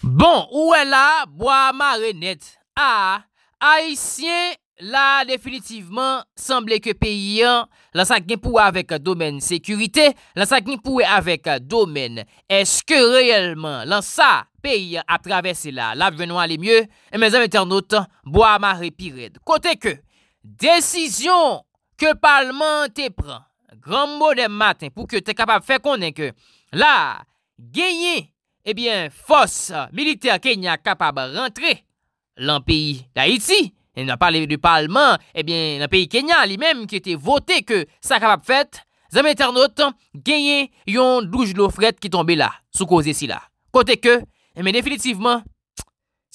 Bon, ouè la, Boamare net. A, Aisyen, la, definitivman, semblè ke peyi an, lan sa gni pouè avèk a domen sekurite, lan sa gni pouè avèk a domen, eske reyèlman lan sa peyi an a travesse la, la venon alè myè, e eh, menzèm etèr notan, Boamare piret. Kote ke, desisyon ke palman te pran, granm bo de maten, pou ke te kapab fè konen ke, la, genye, ebyen eh fos milite a Kenya kapab rentre lan peyi da iti e nan pale du palman ebyen eh lan peyi Kenya li menm ki ete vote ke sa kapab fet zame internet genye yon 12 lofret ki tombe la sou koze si la kote ke, ebyen eh definitivman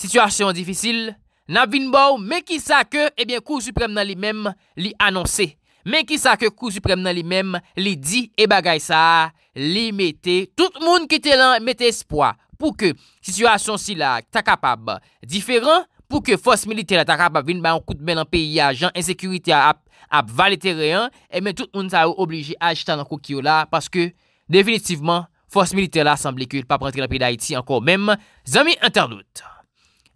situasyon difisil nan vinbou me ki sa ke ebyen kou suprem nan li menm li anonsi Men ki sa ke kou suprem nan li men, li di e bagay sa, li mette. Tout moun ki te lan mette espwa pou ke situasyon si la takapab diferan, pou ke fos milite la takapab vin ba yon kout men an peyi ajan, ensekurite a ap valete reyan, e men tout moun sa ou oblige a jitan an kou ki yo la, paske definitivman fos milite la sanble ki ou pa prantre nan peyi da Haiti anko men. Zami internet.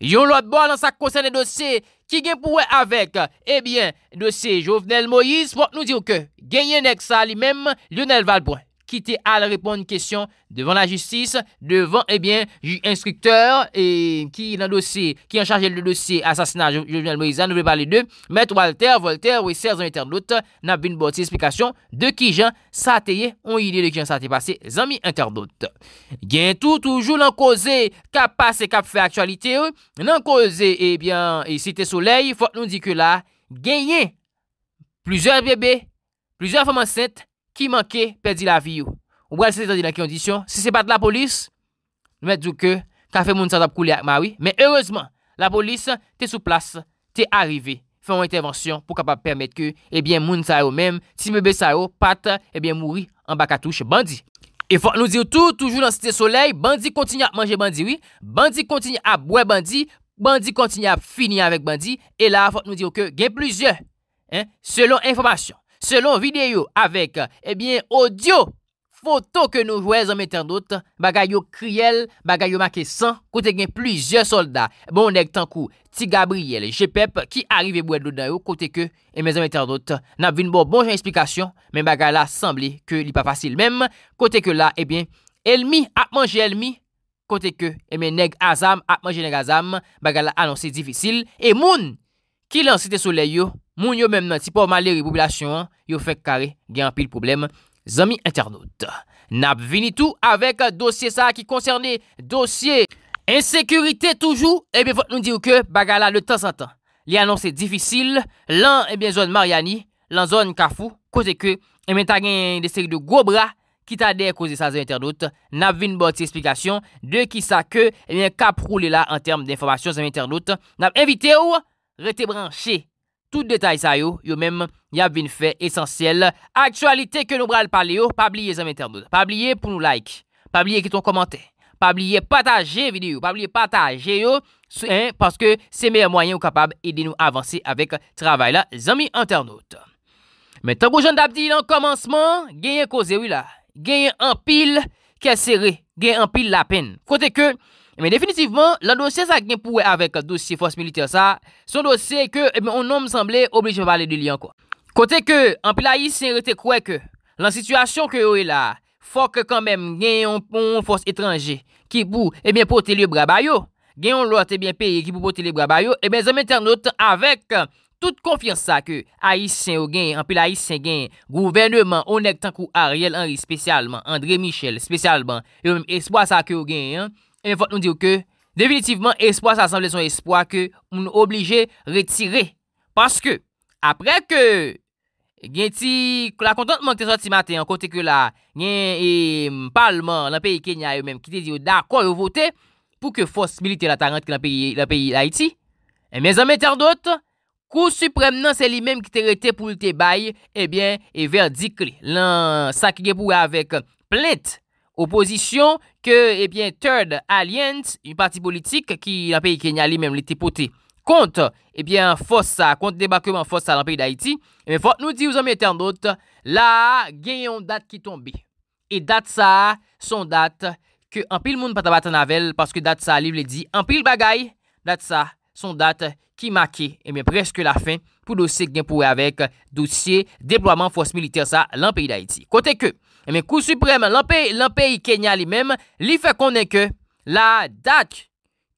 Yon lwa dbo nan sa konsen de dosye, Ki gen pouwe avek, ebyen, eh nou se Jovenel Moïse wak nou diyo ke genyen ek sa li mem Lionel Valboin. ki te al repon an kesyon devan la justis, devan, ebyen, eh ju instrukteur, ki nan dosi, ki an chanje le dosi, asasinan, jounal Moïse, an nou ve bali de, met Walter, Walter, ou eser zan interdote, nan bin bot, se esplikasyon, de ki jan sa teye, ou yi li de ki jan sa tey pase, zan mi interdote. Gen tou, toujou, nan koze, kap pase, kap fe aktualite, euh, nan koze, ebyen, eh e site solei, fote nou dike la, genye, pluzeur bebe, pluzeur foman sent, ki manke perdi la vi yo. Ou wèl se se tan di nan ki kondisyon, se se pat la polis, nou mèdjou ke, ka fe moun sa tap kouli ak mawi, mè heurezman, la polis te sou plas, te arive, fè mwen intervensyon, pou kapap pèrmèt ke, ebyen eh moun sa yo mèm, ti mè bè sa yo, pat, ebyen eh mouri, an baka touche bandi. E fòk nou diyo tou, toujou nan site soley, bandi kontinye ap manje bandi, bandi kontinye ap bwe bandi, bandi kontinye ap fini avèk bandi, e la fòk nou diyo Selon videyo avèk, ebyen, eh odyo, foton ke nou jwèz an metèndot, bagay yo kriel, bagay yo make san, kote gen plizye soldat, bon neg tankou, ti Gabriel, je pep, ki arrive bou edlou dayo, kote ke, emè zan metèndot, nan vin bo bon jen eksplikasyon, men bagay la, sanble ke li pa fasil. Mèm, kote ke la, ebyen, elmi, ap manje elmi, kote ke, emè neg azam, ap manje neg azam, bagay la, anonsè difisil, e moun, ki lansè te soleyo, Moun yo menm nan, si pou man le repoblasyon, yo fek kare gen apil problem zami internaut. Nap vini tou avèk dosye sa ki konserne dosye. Ensekurite toujou, ebe eh vot nou diru ke bagala le tan santan. Li anonsè difisil, lan ebe eh zon Mariani, lan zon Kafou, kouze ke. Emen eh ta gen de seri de Goubra, ki ta den kouze sa zami internaut. Nap vini bon ti esplikasyon, de ki sa ke, eben kap roule la an term d'informasyon zami internaut. Nap evite ou, rete branche. Tout detay sa yo, yo menm, nye ap vin fe esensyel. Aktualite ke nou bral pale yo, pa bliye zami internet, pa bliye pou nou like, pa bliye ki ton komante, pa bliye pataje video, pa bliye pataje yo, semen, paske semen mwayen ou kapab edi nou avansi avek travay la zami internet. Metan pou jen dap di lan komansman, genye koze wila, genye anpil, ke seri, genye anpil la pen, kote ke... Emen, eh, definitivman, eh, la dosye sa genpouwe avek dosye fos milite sa, son dosye ke, emen, on non msemble oblij me pale de liyon, kwa. Kote ke, anpil a Yissin rete kwe ke, lan situasyon ke yo e la, fok kanmem genyon pon fos etranje, ki pou, emen, pote liyo brabayo. Genyon lote, emen, peye, ki pou pote liyo brabayo, emen, zanmen ternote avek tout konfiyans sa ke, a Yissin yo gen, anpil a Yissin gen, gouvene man, onek tankou Ariel Henry spesyalman, André Michel spesyalman, emen, espoa sa ke yo gen, anpil a Yissin gen, E men fote nou diyo ke, definitivman espoa sa asamble son espoa ke moun oblije retire. Paske, apre ke gen ti la kontantman ki te sot si maten, konti ke la gen e palman nan peyi Kenya yo men, ki non, te diyo da kwa yo vote pou ke fos milite la tarante ki nan peyi Haiti, e men zanmen ter dot, eh ko suprem nan se li men ki te rete pou li te bay, e bien e ver dikle lan sa ki ge pou avek plente. oposisyon ke, ebyen, eh Third Alliance, yon parti politik ki yon peyi Kenya li menm li tepote, kont, ebyen, eh fos sa, kont debakouman fos sa yon peyi d'Haïti, ebyen, fote nou di yon men internaute, la, genyon dat ki tombe, e dat sa, son dat, ke anpil moun patabata navel, paske dat sa li vle di, anpil bagay, dat sa, son dat, ki make, ebyen, eh preske la fin, pou dosye genpouwe avek dosye deploaman fos militer sa lan peyi d'Haïti. Kote ke, Emen eh kou suprem, l'an peyi Kenya li mem, li fe konen ke la dat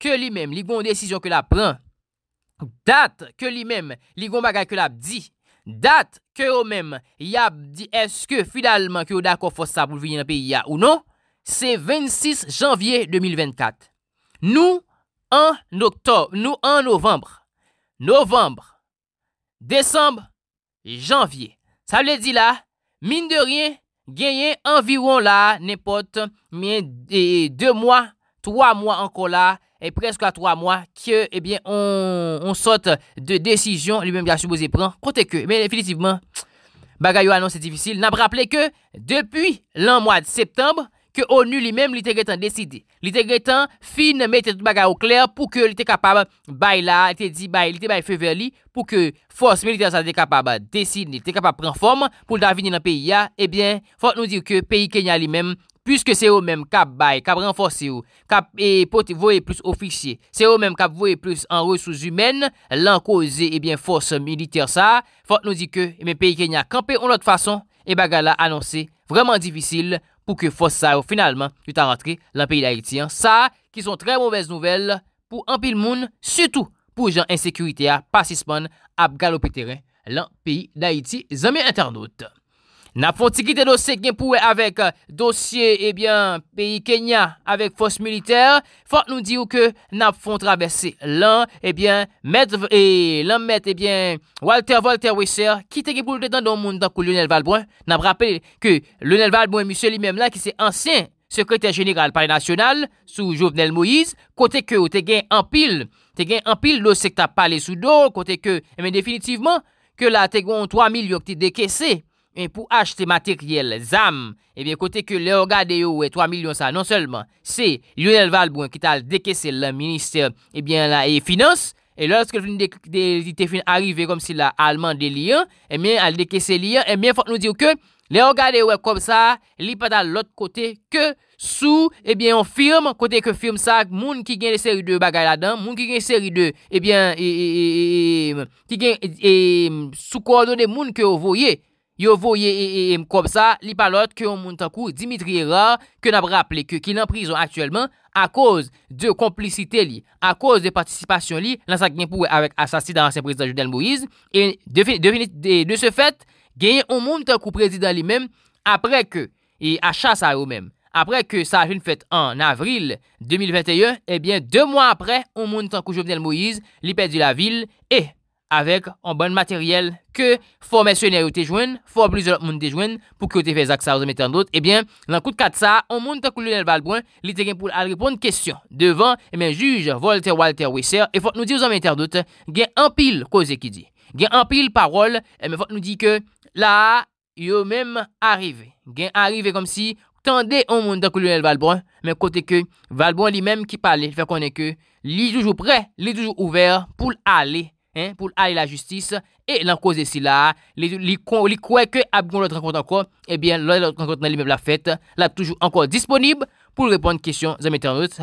ke li mem, li goun desisyon ke la pren. Dat ke li mem, li goun bagay ke la di. Dat ke yo mem, ya di eske fidalman ke yo da kon fos sa pou vini l'an peyi ya ou non. Se 26 janvye 2024. Nou an noktor, nou an novembre. Novembre, decembre, janvye. Sa li di la, min de riyen. gagné environ là, n'importe, deux mois, trois mois encore là, et presque à trois mois, que, eh bien, on, de décision, lui-même, il a supposé prendre, côté que, mais définitivement, bagayou annonce difficile. N'a rappelé que, depuis l'an mois de septembre, Kè O.N.U. li mèm li te gretan deside, li te gretan fin mette tout baga ou kler pou ke li te kapab bay la, li te di bay, li te bay fe ver li pou ke fos militer sa de kapab deside, li te kapab pren form pou davini nan peyi ya, ebyen, eh fote nou di ke peyi Kenya li mèm, pwiske se ou mèm kap bay, kap renfose ou, kap e pote voye plus ofisye, se ou mèm kap voye plus an resouz umen, lan koze ebyen eh fos militer sa, fote nou di ke eh peyi Kenya kampe ou not fason, e baga la anonse vreman divisil, pou ke fos sa ou finalman luta rentre lan peyi d'Haïti an. Sa ki son trey mouvez nouvel pou an pil moun, sütou pou jan ensekuité a pasispon ap galopi teren lan peyi d'Haïti zemye internaut. Nap fonte ki te dosye gen pouwe avèk eh, dosye, ebyen, eh peyi Kenya avèk fos militer, fote nou di ou ke nap fonte rabe se lan, ebyen, eh met, ebyen, lan met, ebyen, Walter, Walter Weiser, ki te gen poule de dan don moun dan kou Lionel Valboin. Nap rappel ke Lionel Valboin, misè li mèm la ki se ansyen sekretèr jenigal pari nasyonal sou Jovenel Moïse, kote ke ou te gen anpil, te gen anpil lo sekta pale sou do, kote ke, ebyen, definitivman, ke la te gon 3 mil yon ki te dekesè, pou haj tematik yel, zam, ebyen eh kote ke le o gade yo we 3 milyon sa, non selman, se Lionel Valbon, ki tal dekesel la minister, ebyen eh la e finance, e lors ke te fin arrive, kom si la alman de liyan, eh ebyen al dekesel liyan, ebyen fok nou diyo ke, le o gade yo we kom sa, li pa dal lot kote, ke sou, ebyen on firme, kote ke firme sa, moun ki gen de seri 2 bagay la dan, moun ki gen seri 2, ebyen, e, ki gen, e, e, e, e, e, e, e, yo voye e, e mkopsa li palot ke ou moun tankou Dimitri Rar ke nabraple ke ki nan prizon aktuelman a koz de komplicite li, a koz de patisipasyon li, lan sa genpou e avek asasi dan ansen prezident Jovenel Moïse, e de finit de se fet, genye ou moun tankou prezident li men apre ke, e a chas a ou men, apre ke sa ajoun fet an avril 2021, e eh bien de moun apre ou moun tankou Jovenel Moïse li pedi la vil e mkopsa. avèk an ban materyèl ke fò mè sènyè yo te jwen, fò blizè lò moun te jwen pou ki yo te fèzak sa ou zè mè tè an dòt, ebyen, lankout kat sa, an moun tan kulunel Valbrun, li te gen pou al ripon an kèsyon. Devan, emè, juj Volter Walter Wisser, e fòt nou di ou zè mè tè an dòt, gen an pil kò zè ki di. Gen an pil parol, emè, fòt nou di ke, la, yo mèm arive. Gen arive kom si, tan de an moun tan kulunel Valbrun, men kote ke, Valbrun li mèm ki pale, fè konè ke, li toujou pre, li toujou ouver pou l'al pou ale la justice e lankoze si eh la li kwe ke ap goun lakon lakon lakon lakon lakon lalimèm la fèt lakon lakon lakon disponib pou repon kèsyon zanmè internaut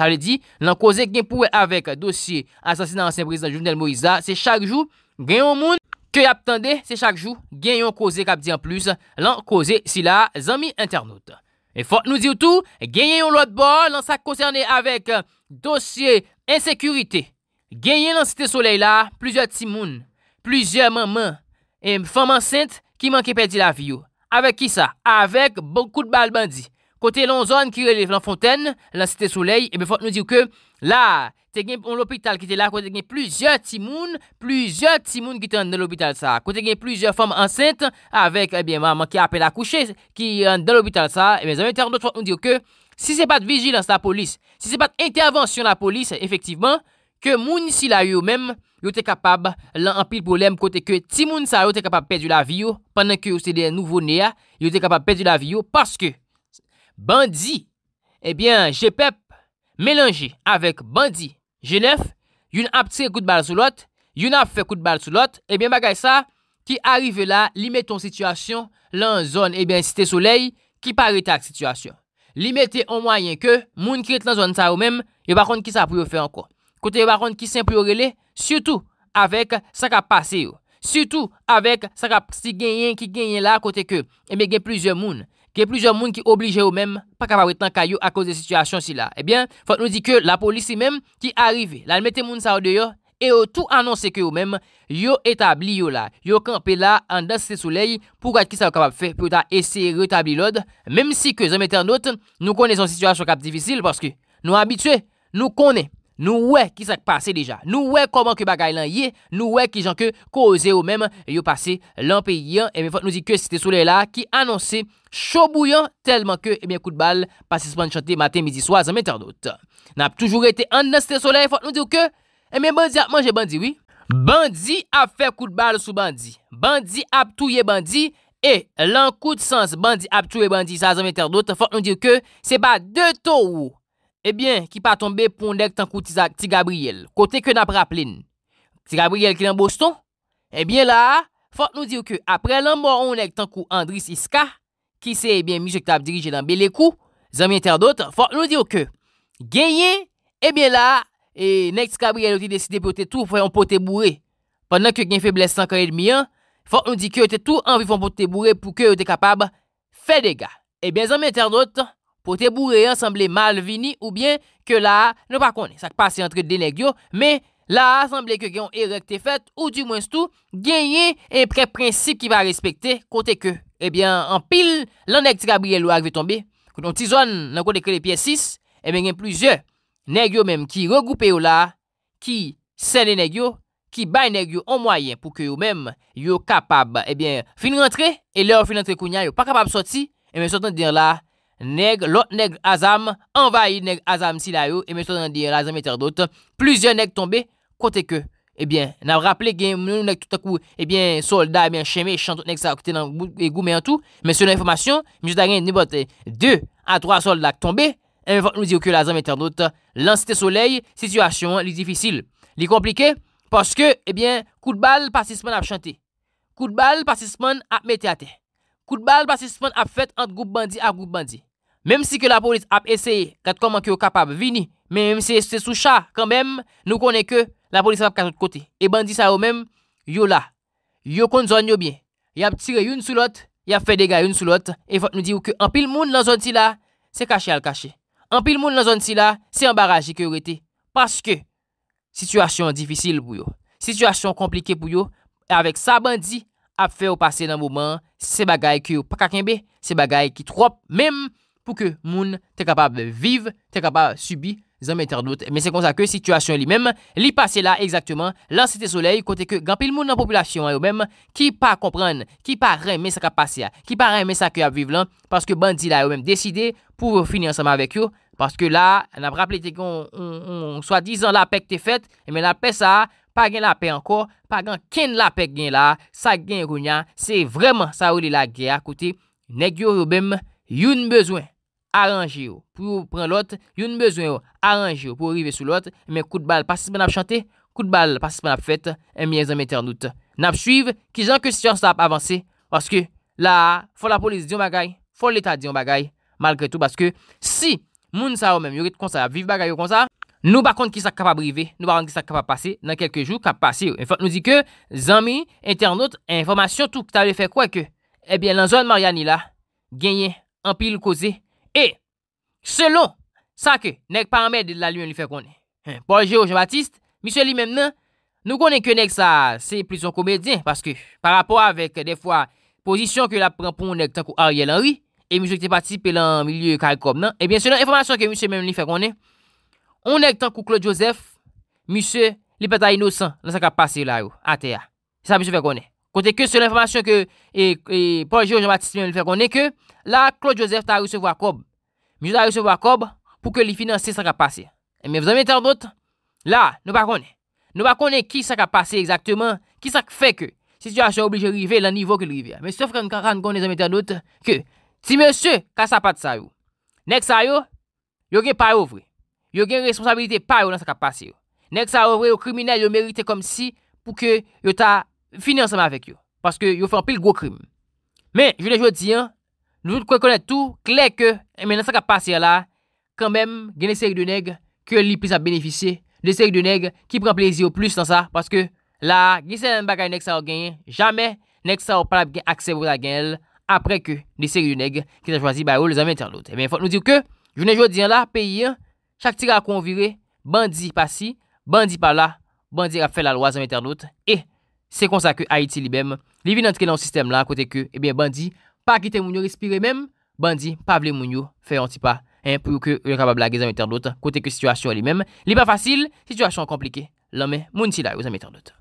lankoze gen pouwe avèk dosye asansinan ansèmbrise dan jounel Moïsa se chak jou gen yon moun ke ap tende se chak jou gen yon kose kap di an plus lankoze si la zanmè internaut gen yon lakon lakon lansak konsernè avèk dosye insèkurite genyen nan site soleil la, plujer timoun, plujer maman, e mfam ansente, ki man ki perdi la viyo, avek ki sa, avek bonkout bal bandi, kote lon zon ki relif nan fonten, nan site soleil, e ben fote nou diyo ke, la, te genyon l'opital ki te la, kote genyon plujer timoun, plujer timoun ki te an den l'opital sa, kote genyon plujer fom ansente, avek e ben maman ki apel akouche, ki an den l'opital sa, e ben zanven ter, nou fote nou diyo ke, si se pat vigilans la polis, si se pat intervensyon la polis, Ke moun si la yo men, yo te kapab lan anpil problem kote ke ti moun sa yo te kapab pedi la vi yo, pandan ke yo se de nouvo nea, yo te kapab pedi la vi yo, paske bandi, ebyen, eh je pep, melange avèk bandi, jenef, yon apse kout bal sou lot, yon apfe kout bal sou lot, ebyen eh bagay sa, ki arrive la, li met ton situasyon lan zon, ebyen, eh site soley, ki pare ta k situasyon. Li mette an mwayen ke moun ki let lan zon sa yo men, yo bakon ki sa pou yo fe ankon. Kote yon baron ki se impriorele, Soutou, Avèk sa kap pase yon. Soutou, Avèk sa kap si genyen ki genyen la, Kote ke, E eh mè gen plusieurs moun. Gen plusieurs moun ki oblige yon mèm, Pa kap avè tan ka yon a kòzè situasyon si la. Ebyen, Fòt nou di ke la polisi mèm, Ki arrive, La mète moun sa ou de yon, E yon tout anonsè ke yon mèm, Yon etabli yon la. Yon kanpe la, Andas se souley, Pou gèt ki sa wakap fè, Pou yon ta ese retabli lòd, Mèm si ke Nou wè ki sak pase deja, nou wè koman ki bagay lan ye, nou wè ki jan ke ko oze ou menm yo pase lan pe yon, e men fote nou di ke site sole la ki anonsi chobouyan telman ke e men kout bal pasi span chante maten midi swazan men terdot. Nan ap toujou rete an nan site sole, fote nou di ou ke, e men bandi ap manje bandi, oui? Bandi ap fè kout bal sou bandi, bandi ap touye bandi, e lan kout sans bandi ap touye bandi swazan men terdot, fote nou di ou ke, se ba de tou ou? Ebyen, ki pa tombe pou ndek tankou ti Gabriel, kote ke nap rap lin. Ti Gabriel ki nan boston, ebyen la, fok nou diyo ke apre lan mwa ou nèk tankou Andris Iska, ki se ebyen mi joktab dirije nan Belekou, zami interdot, fok nou diyo ke, genye, ebyen la, e nèk ti Gabriel ou ti deside pou te tou fwe yon pote bouré. Pendan ke gen feblesan kare d'miyan, fok nou diyo ke yon te tou anvi fwe yon pote bouré pou ke yon te kapab fwe dega. Ebyen, zami interdot, bo te bourre ansemble mal vini ou bien ke la eh eh a ne pa kone. Sa k pase entrede de negyo, eh men la a asemble ke gen yon erekte fet ou di mwen stou, genye en pre-prinsip ki va respekte kote ke. Ebyen, an pil, lan neg ti Gabriel Ouag ve tombe, kouton ti zon nan kote kre le piye 6, emen gen pluzyon negyo menm ki regupe yo la, ki sene negyo, ki bay negyo anmoyen pou ke yo menm yo kapab. Ebyen, fin rentre, e lè ou fin rentre kounya yo pa kapab soti, emen sotan diyan la, Neg, lot neg azam Envayi neg azam si la yo E men so nan diyo la azam interdot Plusyon neg tombe Kote ke, ebyen, eh nan raple gen Moun nou neg touta kou, ebyen, eh solda Ebyen eh cheme, chantot neg sa akote nan goume an tou Men so nan informasyon, men so nan gen Nibote, 2 a 3 soldak tombe E men fok nou diyo ke la azam interdot Lansite soley, situasyon li difisil Li komplike, poske, ebyen Koutbal pasisman ap chante Koutbal pasisman ap mete ate Koutbal pasisman ap fet Ante goup bandi ak goup bandi Mem si ke la polis ap eseye kat koman ki yo kapab vini, men se soucha kanmem, nou konen ke la polis ap kat kote. E bandi sa yo mem, yo la, yo konzon yo bien. Yap tire yon sou lot, yap fe degay yon sou lot, e fote nou di yo ke anpil moun nan zon si la, se kache al kache. Anpil moun nan zon si la, se anbarajik yo rete. Paske, sitwasyon difisil pou yo, sitwasyon komplike pou yo, e avek sa bandi, ap fe yo pase nan mouman, se bagay ki yo pakakenbe, se bagay ki trop, mem, pou ke moun te kapab vive, te kapab subi zanmèter dout. Mè se konzakè, situasyon li mèm, li pase la, eksaktèman, lanse te soley, kote ke gampil moun nan popilasyon yo mèm, ki pa kompran, ki pa reme sa kapase ya, ki pa reme sa ke ap vive lan, paske bandi la yo mèm deside, pou finye ansama vek yo, paske la, nap rapplete kon, soadizan la pek te fet, mè la pe sa, pa gen la pe anko, pa gen ken la pek gen la, sa gen roun ya, se vreman sa ou li la ge, akote, neg Aranje yo, pou yon pren lot, yon bezwen yo, aranje yo, pou yon rive sou lot, men kou de bal pasi se pen ap chante, kou de bal pasi se pen ap fete, en miye zanme internote. N ap suive, ki zanke si yon sa ap avanse, woske la, fol la polis diyon bagay, fol l'etat diyon bagay, malgre tout, woske si, moun sa ou men, yon rit konsa, viv bagay yo konsa, nou bakonde ki sa kapabrive, nou bakonde ki sa kapab pase, nan kelke jou kapab pase yo. En fote nou di ke, zanmi, internote, en informasyon tou, ta ale fe kwa ke, ebyen lan zon Mariani la, genye, empil kose. E, selon sa ke nek pa amè de la luyen li fè konè. Bonjour Jean-Baptiste, misè li mèm nan, nou konè ke nek sa se plison komèdien, paske par rapport avèk defwa posisyon ke la pranpon nek tan kou Ariel Henry, e misè ki te pati pe lan milye Kalkom nan, e bien selon informasyon ke misè mèm li fè konè, on nek tan kou Claude Joseph, misè li peta inosan nan sa ka pase la yo, ate ya, sa misè fè konè. Pote ke se l'informasyon ke e, e, Paul Girod, Jean-Baptiste Mélenchon konen ke, la, Claude Joseph ta recevou akob. Mijou ta recevou akob pou ke li finanse se sa ka pase. E men, vizan metan dot, la, nou pa konen. Nou pa konen ki sa ka pase exakteman, ki sa fe ke situasyon oblige rive la nivou ke rive. Men, sof kan kan konen vizan metan dot ke, ti men se ka sapat sa yo. Nek sa yo, yo gen parovre. Yo gen responsabilite paro nan sa ka pase yo. Nek sa parovre, yo krimine yo merite kom si pou ke yo ta Fini ansame avèk yo. Paske yo fè an pil gwo krim. Men, jounen joudiyan, nou jout kwen konè tout, kler ke, men an sa ka pasye la, kanmem, genen seri de neg, ke li plis ap beneficye, de seri de neg, ki pren plizi yo plus nan sa, paske la, genen bagay nek sa o genye, jamè, nek sa o palap gen aksev ou la genye, apre ke, de seri de neg, ki sa jounan si bayou, le zami internet. Emen, fote nou diyo ke, jounen joudiyan la, peyi, chak tira konvire, bandi pa si, Se konsa ke Haiti li bem, li vin antike nan sistem la, kote ke, e ben bandi, pa gite moun yo respire men, bandi, pa vle moun yo, fe yon ti pa, e pou yo ke yon kapab la ge zanmetan lot, kote ke situasyon li men. Li pa fasil, situasyon komplike, la men moun ti la yo zanmetan lot.